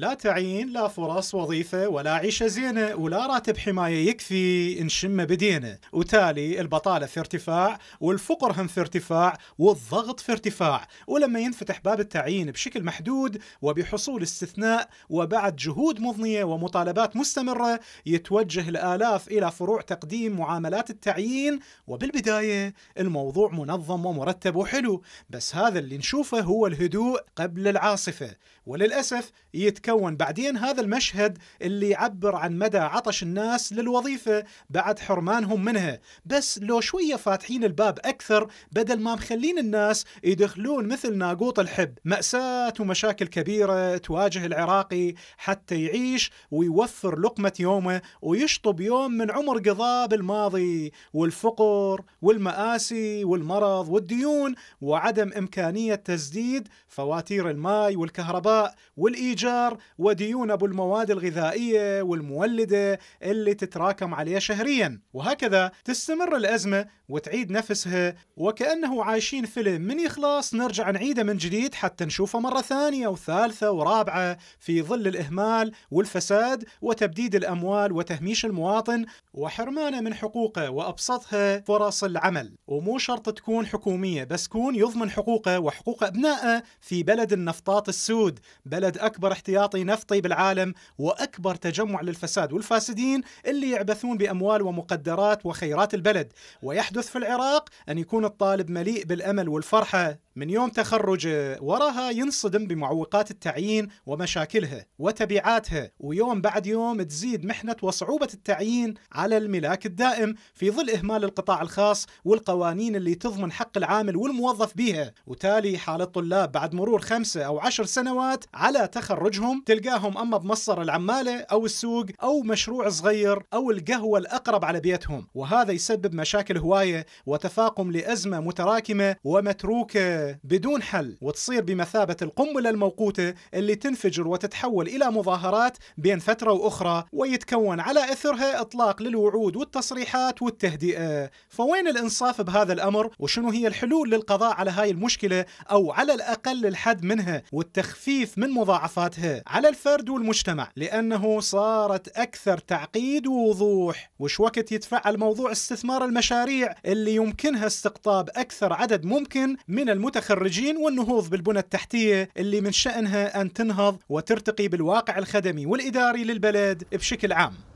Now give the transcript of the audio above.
لا تعيين لا فرص وظيفة ولا عيشة زينة ولا راتب حماية يكفي نشم بدينا وتالي البطالة في ارتفاع والفقر هم في ارتفاع والضغط في ارتفاع ولما ينفتح باب التعيين بشكل محدود وبحصول استثناء وبعد جهود مضنية ومطالبات مستمرة يتوجه الآلاف إلى فروع تقديم معاملات التعيين وبالبداية الموضوع منظم ومرتب وحلو بس هذا اللي نشوفه هو الهدوء قبل العاصفة وللأسف يتكلم تتكون بعدين هذا المشهد اللي يعبر عن مدى عطش الناس للوظيفة بعد حرمانهم منها بس لو شوية فاتحين الباب أكثر بدل ما مخلين الناس يدخلون مثل ناقوط الحب مأساة ومشاكل كبيرة تواجه العراقي حتى يعيش ويوفر لقمة يومه ويشطب يوم من عمر قضاه بالماضي والفقر والمآسي والمرض والديون وعدم إمكانية تسديد فواتير الماي والكهرباء والإيجار وديون أبو المواد الغذائية والمولدة اللي تتراكم عليه شهريا وهكذا تستمر الأزمة وتعيد نفسها وكأنه عايشين فيلم من يخلص نرجع نعيده من جديد حتى نشوفه مرة ثانية وثالثة ورابعة في ظل الإهمال والفساد وتبديد الأموال وتهميش المواطن وحرمانه من حقوقه وأبسطها فرص العمل ومو شرط تكون حكومية بس كون يضمن حقوقه وحقوق أبنائه في بلد النفطات السود بلد أكبر احتياج احتياطي نفطي طيب بالعالم واكبر تجمع للفساد والفاسدين اللي يعبثون باموال ومقدرات وخيرات البلد ويحدث في العراق ان يكون الطالب مليء بالامل والفرحه من يوم تخرجه وراها ينصدم بمعوقات التعيين ومشاكلها وتبعاتها ويوم بعد يوم تزيد محنة وصعوبة التعيين على الملاك الدائم في ظل إهمال القطاع الخاص والقوانين اللي تضمن حق العامل والموظف بها وتالي حال الطلاب بعد مرور خمسة أو عشر سنوات على تخرجهم تلقاهم أما بمصر العمالة أو السوق أو مشروع صغير أو القهوة الأقرب على بيتهم وهذا يسبب مشاكل هواية وتفاقم لأزمة متراكمة ومتروكة بدون حل وتصير بمثابة القنبلة الموقوتة اللي تنفجر وتتحول إلى مظاهرات بين فترة وأخرى ويتكون على أثرها إطلاق للوعود والتصريحات والتهدئة فوين الإنصاف بهذا الأمر وشنو هي الحلول للقضاء على هاي المشكلة أو على الأقل الحد منها والتخفيف من مضاعفاتها على الفرد والمجتمع لأنه صارت أكثر تعقيد ووضوح وش وقت يتفعل موضوع استثمار المشاريع اللي يمكنها استقطاب أكثر عدد ممكن من المت المتخرجين والنهوض بالبنى التحتية اللي من شأنها أن تنهض وترتقي بالواقع الخدمي والإداري للبلد بشكل عام